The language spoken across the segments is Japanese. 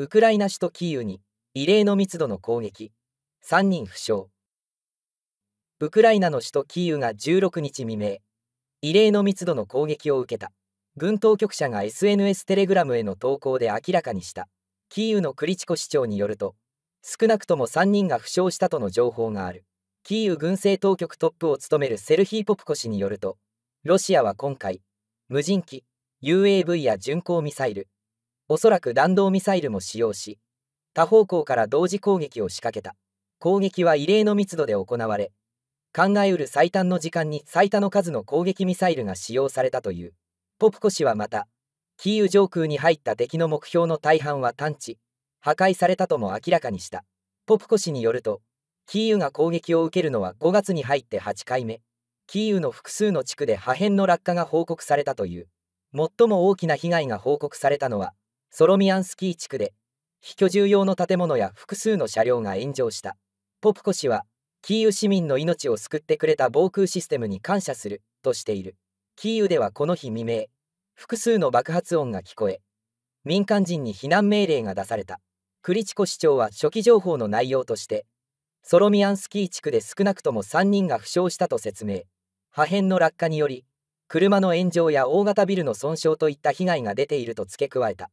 ウクライナ首都キーウに異例の密度の攻撃3人負傷ウクライナの首都キーウが16日未明異例の密度の攻撃を受けた軍当局者が SNS テレグラムへの投稿で明らかにしたキーウのクリチコ市長によると少なくとも3人が負傷したとの情報があるキーウ軍政当局トップを務めるセルヒー・ポプコ氏によるとロシアは今回無人機 UAV や巡航ミサイルおそらく弾道ミサイルも使用し、多方向から同時攻撃を仕掛けた。攻撃は異例の密度で行われ、考えうる最短の時間に最多の数の攻撃ミサイルが使用されたという。ポプコ氏はまた、キーウ上空に入った敵の目標の大半は探知、破壊されたとも明らかにした。ポプコ氏によると、キーウが攻撃を受けるのは5月に入って8回目、キーウの複数の地区で破片の落下が報告されたという。最も大きな被害が報告されたのは、ソロミアンスキー地区で非居住用の建物や複数の車両が炎上したポプコ氏はキーウ市民の命を救ってくれた防空システムに感謝するとしているキーウではこの日未明複数の爆発音が聞こえ民間人に避難命令が出されたクリチコ市長は初期情報の内容としてソロミアンスキー地区で少なくとも3人が負傷したと説明破片の落下により車の炎上や大型ビルの損傷といった被害が出ていると付け加えた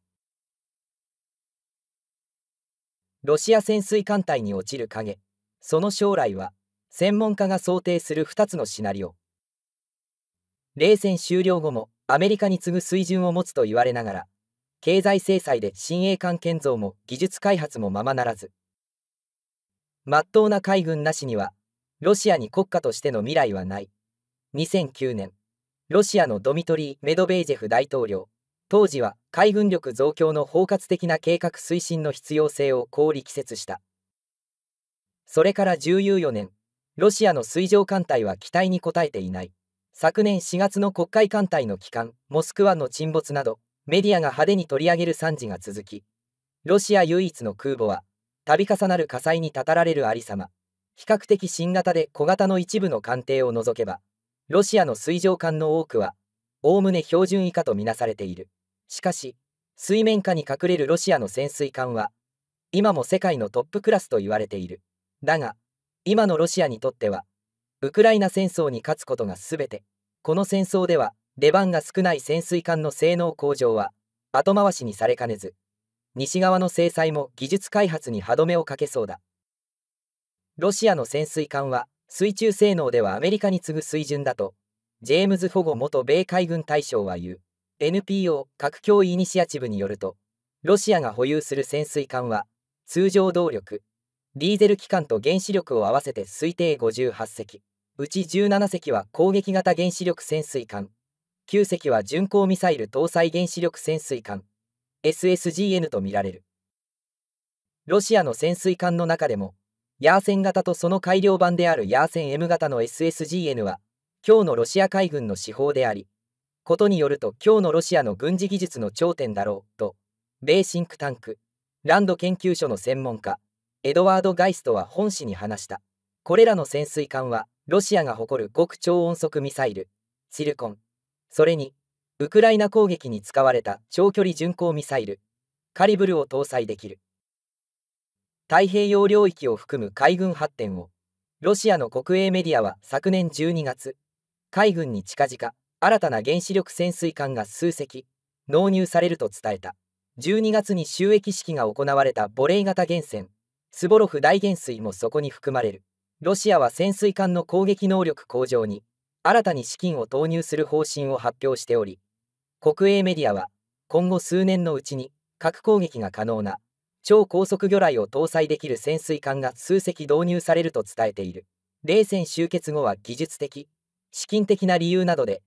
ロシア潜水艦隊に落ちる影その将来は専門家が想定する2つのシナリオ冷戦終了後もアメリカに次ぐ水準を持つと言われながら経済制裁で新鋭艦建造も技術開発もままならずまっとうな海軍なしにはロシアに国家としての未来はない2009年ロシアのドミトリー・メドベージェフ大統領当時は海軍力増強の包括的な計画推進の必要性をこう力説したそれから14年ロシアの水上艦隊は期待に応えていない昨年4月の国会艦隊の帰還モスクワの沈没などメディアが派手に取り上げる惨事が続きロシア唯一の空母は度重なる火災にたたられるありさま比較的新型で小型の一部の艦艇を除けばロシアの水上艦の多くはおおむね標準以下とみなされているしかし、水面下に隠れるロシアの潜水艦は、今も世界のトップクラスと言われている。だが、今のロシアにとっては、ウクライナ戦争に勝つことが全て、この戦争では出番が少ない潜水艦の性能向上は後回しにされかねず、西側の制裁も技術開発に歯止めをかけそうだ。ロシアの潜水艦は水中性能ではアメリカに次ぐ水準だと、ジェームズ・フォゴ元米海軍大将は言う。NPO 核協有イニシアチブによるとロシアが保有する潜水艦は通常動力ディーゼル機関と原子力を合わせて推定58隻うち17隻は攻撃型原子力潜水艦9隻は巡航ミサイル搭載原子力潜水艦 SSGN とみられるロシアの潜水艦の中でもヤーセン型とその改良版であるヤーセン M 型の SSGN は今日のロシア海軍の司法でありことによると今日のロシアの軍事技術の頂点だろうと米シンクタンクランド研究所の専門家エドワード・ガイストは本誌に話したこれらの潜水艦はロシアが誇る極超音速ミサイルシルコンそれにウクライナ攻撃に使われた長距離巡航ミサイルカリブルを搭載できる太平洋領域を含む海軍発展をロシアの国営メディアは昨年12月海軍に近々新たな原子力潜水艦が数隻納入されると伝えた12月に収益式が行われたボレイ型源泉スボロフ大元帥もそこに含まれるロシアは潜水艦の攻撃能力向上に新たに資金を投入する方針を発表しており国営メディアは今後数年のうちに核攻撃が可能な超高速魚雷を搭載できる潜水艦が数隻導入されると伝えている冷戦終結後は技術的資金的な理由などで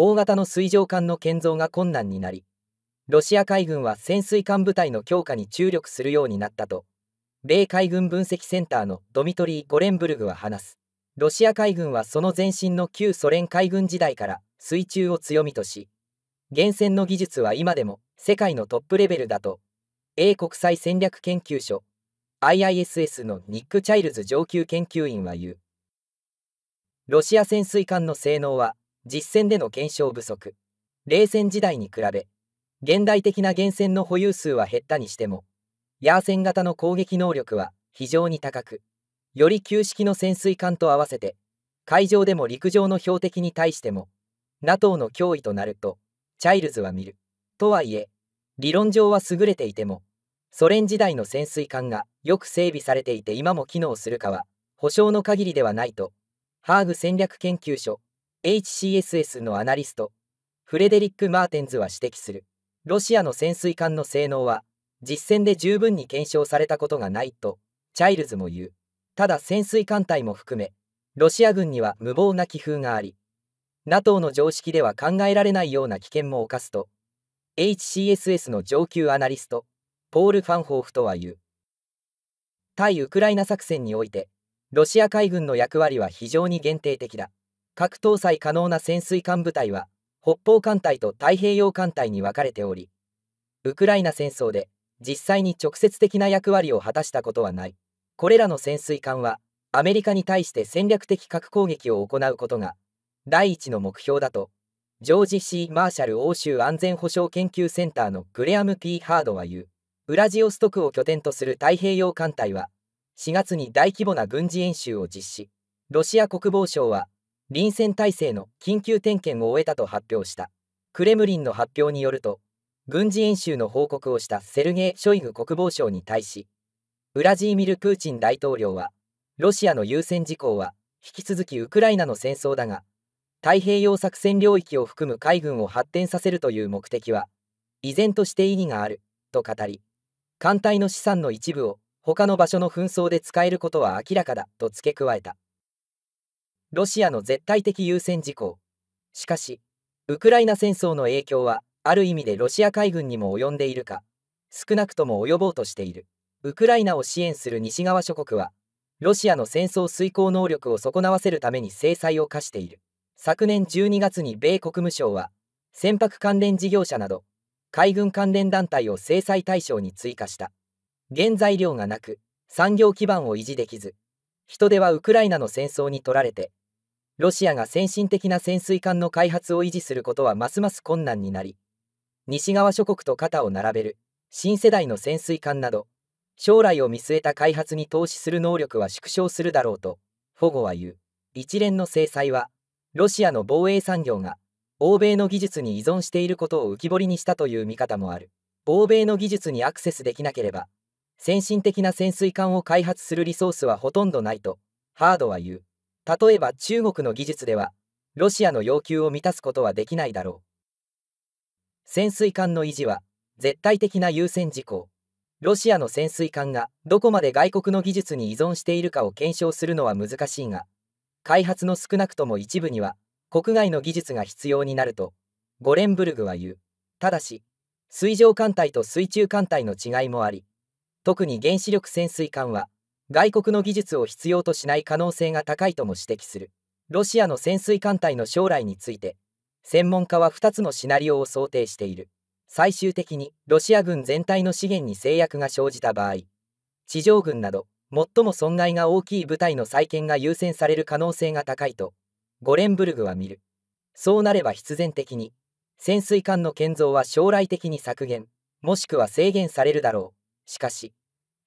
大型の水上艦の建造が困難になりロシア海軍は潜水艦部隊の強化に注力するようになったと米海軍分析センターのドミトリー・ゴレンブルグは話すロシア海軍はその前身の旧ソ連海軍時代から水中を強みとし源泉の技術は今でも世界のトップレベルだと英国際戦略研究所 IISS のニック・チャイルズ上級研究員は言うロシア潜水艦の性能は実戦での検証不足冷戦時代に比べ現代的な源泉の保有数は減ったにしてもヤーセン型の攻撃能力は非常に高くより旧式の潜水艦と合わせて海上でも陸上の標的に対しても NATO の脅威となるとチャイルズは見るとはいえ理論上は優れていてもソ連時代の潜水艦がよく整備されていて今も機能するかは保証の限りではないとハーグ戦略研究所 HCSS のアナリスト、フレデリック・マーテンズは指摘する。ロシアの潜水艦の性能は、実戦で十分に検証されたことがないと、チャイルズも言う。ただ潜水艦隊も含め、ロシア軍には無謀な気風があり、NATO の常識では考えられないような危険も冒すと、HCSS の上級アナリスト、ポール・ファンホーフとは言う。対ウクライナ作戦において、ロシア海軍の役割は非常に限定的だ。核搭載可能な潜水艦部隊は北方艦隊と太平洋艦隊に分かれておりウクライナ戦争で実際に直接的な役割を果たしたことはないこれらの潜水艦はアメリカに対して戦略的核攻撃を行うことが第一の目標だとジョージ・ C・ マーシャル欧州安全保障研究センターのグレアム・ P・ ハードは言うウラジオストクを拠点とする太平洋艦隊は4月に大規模な軍事演習を実施ロシア国防省は臨戦態勢の緊急点検を終えたと発表したクレムリンの発表によると軍事演習の報告をしたセルゲイ・ショイグ国防相に対しウラジーミル・プーチン大統領はロシアの優先事項は引き続きウクライナの戦争だが太平洋作戦領域を含む海軍を発展させるという目的は依然として意義があると語り艦隊の資産の一部を他の場所の紛争で使えることは明らかだと付け加えた。ロシアの絶対的優先事項しかしウクライナ戦争の影響はある意味でロシア海軍にも及んでいるか少なくとも及ぼうとしているウクライナを支援する西側諸国はロシアの戦争遂行能力を損なわせるために制裁を科している昨年12月に米国務省は船舶関連事業者など海軍関連団体を制裁対象に追加した原材料がなく産業基盤を維持できず人手はウクライナの戦争に取られてロシアが先進的な潜水艦の開発を維持することはますます困難になり、西側諸国と肩を並べる新世代の潜水艦など、将来を見据えた開発に投資する能力は縮小するだろうと、フォゴは言う。一連の制裁は、ロシアの防衛産業が、欧米の技術に依存していることを浮き彫りにしたという見方もある。欧米の技術にアクセスできなければ、先進的な潜水艦を開発するリソースはほとんどないと、ハードは言う。例えば中国の技術では、ロシアの要求を満たすことはできないだろう。潜水艦の維持は、絶対的な優先事項。ロシアの潜水艦がどこまで外国の技術に依存しているかを検証するのは難しいが、開発の少なくとも一部には、国外の技術が必要になると、ゴレンブルグは言う。ただし、水上艦隊と水中艦隊の違いもあり、特に原子力潜水艦は、外国の技術を必要としない可能性が高いとも指摘するロシアの潜水艦隊の将来について専門家は2つのシナリオを想定している最終的にロシア軍全体の資源に制約が生じた場合地上軍など最も損害が大きい部隊の再建が優先される可能性が高いとゴレンブルグは見るそうなれば必然的に潜水艦の建造は将来的に削減もしくは制限されるだろうしかし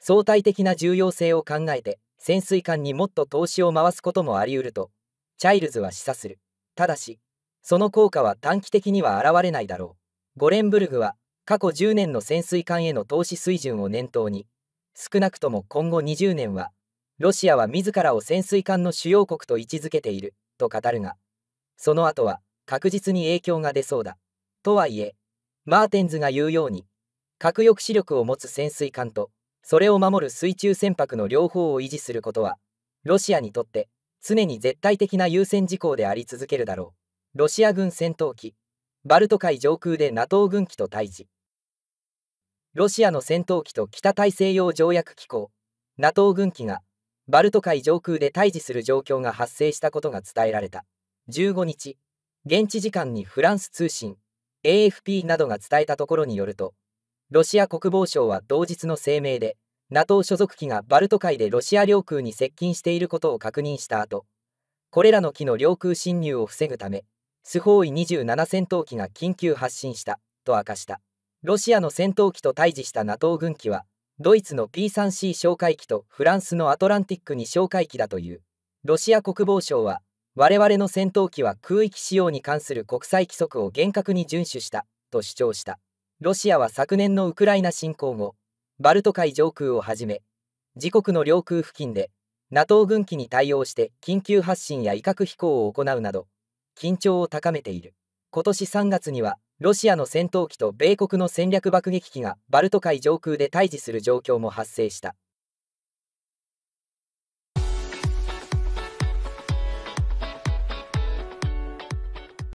相対的な重要性を考えて潜水艦にもっと投資を回すこともあり得るとチャイルズは示唆するただしその効果は短期的には現れないだろうゴレンブルグは過去10年の潜水艦への投資水準を念頭に少なくとも今後20年はロシアは自らを潜水艦の主要国と位置づけていると語るがその後は確実に影響が出そうだとはいえマーテンズが言うように核抑止力を持つ潜水艦とそれを守る水中船舶の両方を維持することは、ロシアにとって常に絶対的な優先事項であり続けるだろう。ロシア軍戦闘機、バルト海上空で NATO 軍機と対峙。ロシアの戦闘機と北大西洋条約機構、NATO 軍機がバルト海上空で対峙する状況が発生したことが伝えられた。15日、現地時間にフランス通信、AFP などが伝えたところによると、ロシア国防省は同日の声明で、NATO 所属機がバルト海でロシア領空に接近していることを確認した後、これらの機の領空侵入を防ぐため、スホーイ27戦闘機が緊急発進したと明かした。ロシアの戦闘機と対峙した NATO 軍機は、ドイツの P3C 哨戒機とフランスのアトランティックに哨戒機だという。ロシア国防省は、我々の戦闘機は空域使用に関する国際規則を厳格に遵守したと主張した。ロシアは昨年のウクライナ侵攻後、バルト海上空をはじめ、自国の領空付近で NATO 軍機に対応して緊急発進や威嚇飛行を行うなど、緊張を高めている。今年3月には、ロシアの戦闘機と米国の戦略爆撃機がバルト海上空で対峙する状況も発生した。